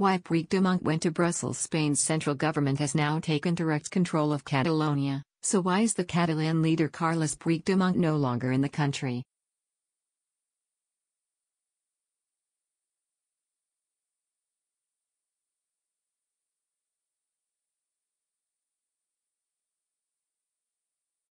Why Puig de Montt went to Brussels Spain's central government has now taken direct control of Catalonia, so why is the Catalan leader Carles Puigdemont no longer in the country?